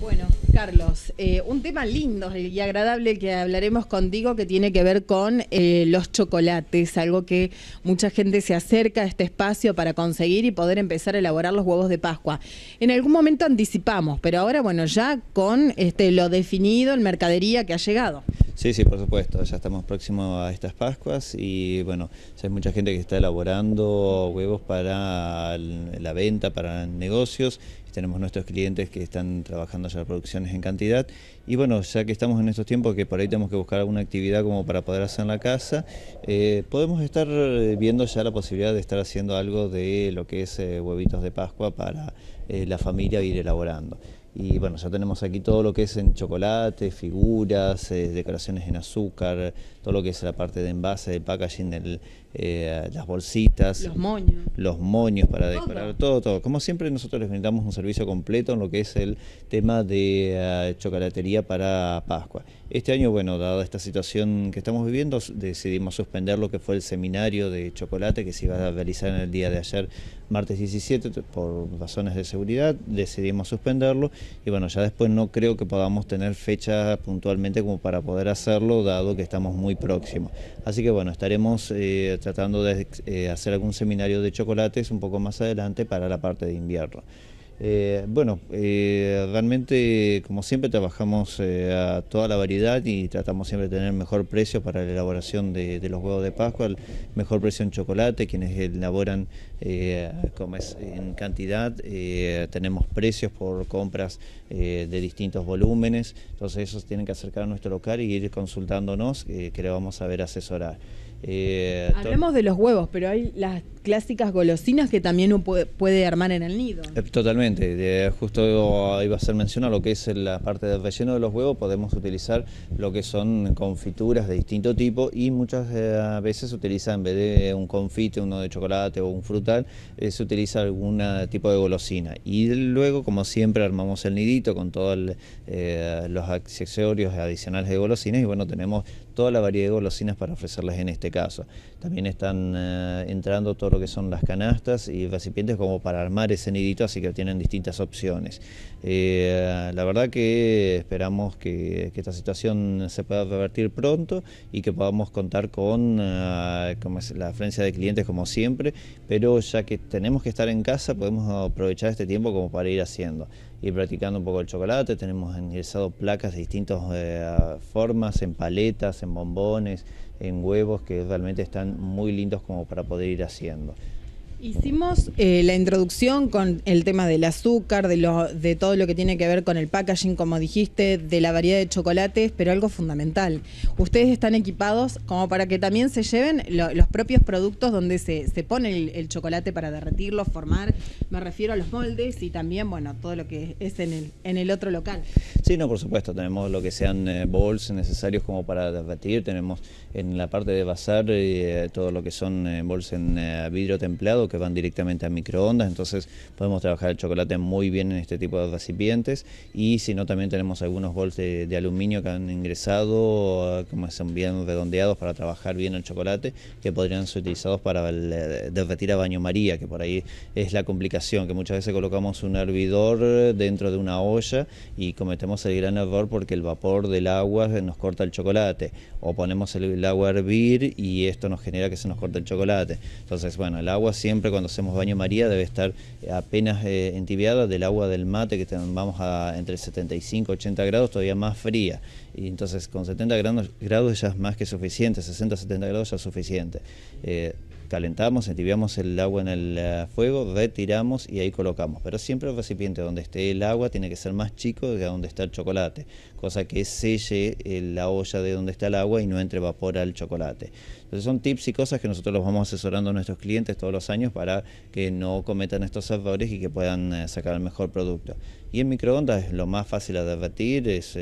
Bueno, Carlos, eh, un tema lindo y agradable que hablaremos contigo que tiene que ver con eh, los chocolates, algo que mucha gente se acerca a este espacio para conseguir y poder empezar a elaborar los huevos de Pascua. En algún momento anticipamos, pero ahora, bueno, ya con este, lo definido en mercadería que ha llegado. Sí, sí, por supuesto, ya estamos próximos a estas Pascuas y bueno, hay mucha gente que está elaborando huevos para la venta, para negocios tenemos nuestros clientes que están trabajando ya producciones en cantidad. Y bueno, ya que estamos en estos tiempos que por ahí tenemos que buscar alguna actividad como para poder hacer en la casa, eh, podemos estar eh, viendo ya la posibilidad de estar haciendo algo de lo que es eh, huevitos de Pascua para la familia e ir elaborando. Y bueno, ya tenemos aquí todo lo que es en chocolate, figuras, decoraciones en azúcar, todo lo que es la parte de envase, de packaging del, eh, las bolsitas, los moños, los moños para decorar, todo, todo. Como siempre nosotros les brindamos un servicio completo en lo que es el tema de eh, chocolatería para Pascua. Este año, bueno, dada esta situación que estamos viviendo, decidimos suspender lo que fue el seminario de chocolate que se iba a realizar en el día de ayer, martes 17, por razones de seguridad, decidimos suspenderlo y bueno, ya después no creo que podamos tener fecha puntualmente como para poder hacerlo, dado que estamos muy próximos. Así que bueno, estaremos... Eh, tratando de eh, hacer algún seminario de chocolates un poco más adelante para la parte de invierno. Eh, bueno, eh, realmente como siempre trabajamos a toda la variedad y tratamos siempre de tener mejor precio para la elaboración de, los huevos de Pascua, el mejor precio en chocolate, quienes elaboran en cantidad, tenemos precios por compras de distintos volúmenes, entonces esos tienen que acercar a nuestro local y ir consultándonos que le vamos a ver asesorar. Eh, Hablemos de los huevos, pero hay las clásicas golosinas que también uno puede, armar en el nido. Eh, totalmente, justo iba a ser mencionado lo que es la parte del relleno de los huevos, podemos utilizar lo que son confituras de distinto tipo y muchas eh, veces se utiliza en vez de un confite, uno de chocolate o un frutal, se utiliza algún tipo de golosina. Y luego, como siempre, armamos el nidito con todos los accesorios adicionales de golosinas y bueno, tenemos toda la variedad de golosinas para ofrecerles en este este caso. También están eh, entrando todo lo que son las canastas y recipientes como para armar ese nidito, así que tienen distintas opciones. Eh, la verdad que esperamos que, esta situación se pueda revertir pronto y que podamos contar con, eh, con la afluencia de clientes como siempre, pero ya que tenemos que estar en casa, podemos aprovechar este tiempo como para ir haciendo. ...y practicando un poco el chocolate. Tenemos ingresado placas de distintas eh, formas, en paletas, en bombones, en huevos, que realmente están muy lindos como para poder ir haciendo. Hicimos eh, la introducción con el tema del azúcar, de, lo, de todo lo que tiene que ver con el packaging, como dijiste, de la variedad de chocolates, pero algo fundamental. Ustedes están equipados como para que también se lleven los propios productos donde se, se pone el, el, chocolate para derretirlo, formar. Me refiero a los moldes y también, bueno, todo lo que es en el, en el otro local. Sí, no, por supuesto, tenemos lo que sean eh, bols necesarios como para derretir tenemos en la parte de bazar eh, todo lo que son eh, bols en vidrio templado que van directamente a microondas, entonces podemos trabajar el chocolate muy bien en este tipo de recipientes y si no también tenemos algunos bowls de, aluminio que han ingresado, como son bien redondeados para trabajar bien el chocolate, que podrían ser utilizados para derretir a baño maría, que por ahí es la complicación, que muchas veces colocamos un hervidor dentro de una olla y cometemos el gran error porque el vapor del agua nos corta el chocolate, o ponemos el, agua a hervir y esto nos genera que se nos corte el chocolate. Entonces, bueno, el agua siempre cuando hacemos baño María debe estar apenas eh, entibiada del agua del mate que vamos a entre 75 80 grados, todavía más fría. Y entonces con 70 grados, grados ya es más que suficiente, 60-70 grados ya es suficiente. Eh, calentamos, entibiamos el agua en el eh, fuego, retiramos y ahí colocamos. Pero siempre el recipiente donde esté el agua tiene que ser más chico que donde está el chocolate, cosa que selle eh, la olla de donde está el agua y no entre vapor al chocolate. Entonces son tips y cosas que nosotros los vamos asesorando a nuestros clientes todos los años para que no cometan estos errores y que puedan eh, sacar el mejor producto. Y en microondas es lo más fácil a derretir, es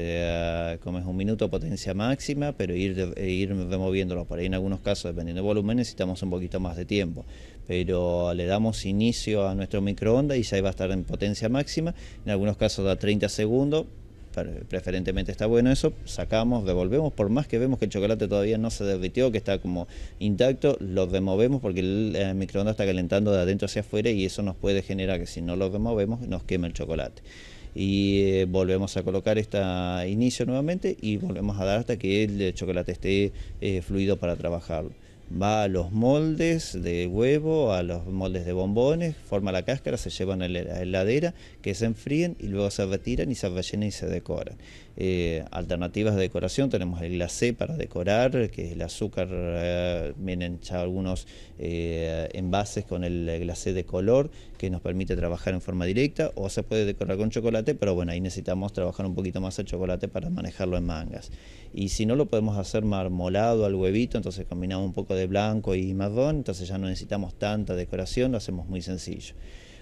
como es un minuto potencia máxima, pero ir, ir removiéndolo. Por ahí en algunos casos, dependiendo del volumen, necesitamos un poquito más de tiempo. Pero le damos inicio a nuestro microondas y ya va a estar en potencia máxima, en algunos casos da 30 segundos, preferentemente está bueno eso, sacamos, devolvemos, por más que vemos que el chocolate todavía no se derritió, que está como intacto, lo removemos porque el, microondas está calentando de adentro hacia afuera y eso nos puede generar que si no lo removemos nos quema el chocolate. Y eh, volvemos a colocar este inicio nuevamente y volvemos a dar hasta que el chocolate esté eh, fluido para trabajarlo va a los moldes de huevo, a los moldes de bombones, forma la cáscara, se llevan a la heladera, que se enfríen y luego se retiran y se rellenan y se decoran. Eh, alternativas de decoración, tenemos el glacé para decorar, que es el azúcar, eh, vienen ya algunos eh, envases con el glacé de color que nos permite trabajar en forma directa, o se puede decorar con chocolate, pero bueno, ahí necesitamos trabajar un poquito más el chocolate para manejarlo en mangas. Y si no lo podemos hacer marmolado al huevito, entonces combinamos un poco de de blanco y marrón, entonces ya no necesitamos tanta decoración, lo hacemos muy sencillo.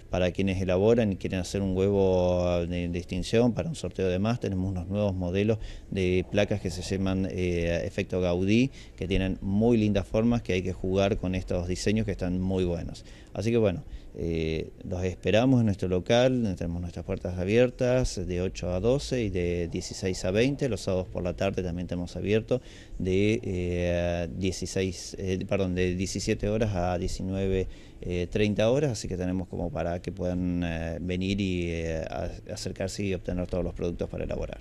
Para quienes elaboran y quieren hacer un huevo ah, de distinción para un sorteo de más, tenemos unos nuevos modelos de placas que se llaman eh, efecto Gaudí, que tienen muy lindas formas, que hay que jugar con estos diseños que están muy buenos. Así que bueno, eh, los esperamos en nuestro local, tenemos nuestras puertas abiertas de 8 a 12 y de 16 a 20. Los sábados por la tarde también tenemos abierto de, eh, eh, perdón, de 17 horas a 19, 30 horas, así que tenemos como para que puedan venir y acercarse y obtener todos los productos para elaborar.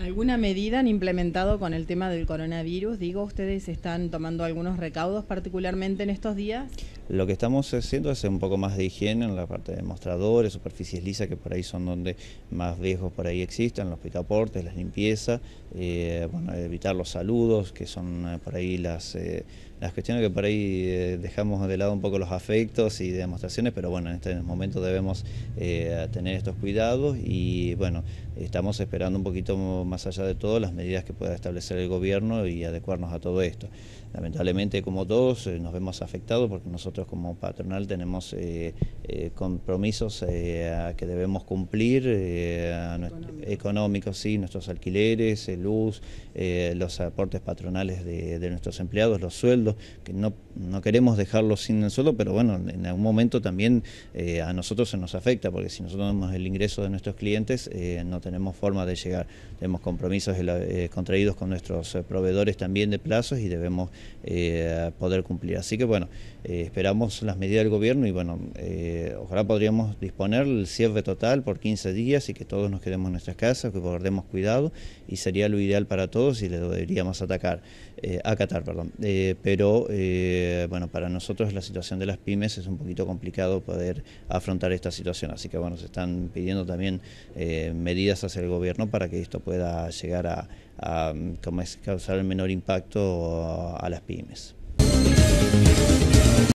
¿Alguna medida han implementado con el tema del coronavirus? Digo, ¿ustedes están tomando algunos recaudos particularmente en estos días? Lo que estamos haciendo es un poco más de higiene en la parte de mostradores, superficies lisas, que por ahí son donde más viejos por ahí existen, los picaportes, las limpiezas, eh, bueno, evitar los saludos, que son eh, por ahí las, eh, las cuestiones que por ahí dejamos de lado un poco los afectos y demostraciones, pero bueno, en este momento debemos tener estos cuidados y bueno, estamos esperando un poquito más allá de todo las medidas que pueda establecer el gobierno y adecuarnos a todo esto. Lamentablemente, como todos, nos vemos afectados porque nosotros nosotros como patronal tenemos eh, eh, compromisos eh, que debemos cumplir, económicos, nuestros alquileres, luz, los aportes patronales de, nuestros empleados, los sueldos, que no, no queremos dejarlos sin el sueldo, pero bueno, en algún momento también a nosotros se nos afecta, porque si nosotros tenemos el ingreso de nuestros clientes, no tenemos forma de llegar. Tenemos compromisos contraídos con nuestros proveedores también de plazos y debemos poder cumplir. Así que bueno, esperamos esperamos las medidas del gobierno y bueno, eh, ojalá podríamos disponer el cierre total por 15 días y que todos nos quedemos en nuestras casas, que guardemos cuidado y sería lo ideal para todos y le deberíamos atacar, eh, acatar, perdón. Eh, pero eh, bueno, para nosotros la situación de las pymes es un poquito complicado poder afrontar esta situación, así que bueno, se están pidiendo también medidas hacia el gobierno para que esto pueda llegar a, a mm, como es, causar el menor impacto a las pymes.